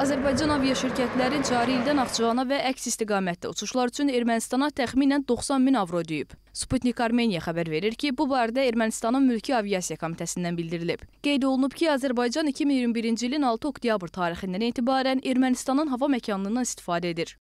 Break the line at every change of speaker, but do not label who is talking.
Azərbaycan Avia şirkətləri cari ildən Naxçıvana və əks istiqamətdə uçuşlar üçün Ermənistana təxminən 90 min avro ödəyib. Sputnik Armeniya xəbər verir ki, bu barədə Ermənistanın Mülki Aviasiya Komitəsindən bildirilib. Qeyd olunub ki, Azərbaycan 2021-ci ilin 6 oktyabr tarixindən etibarən Ermənistanın hava məkanından istifadə edir.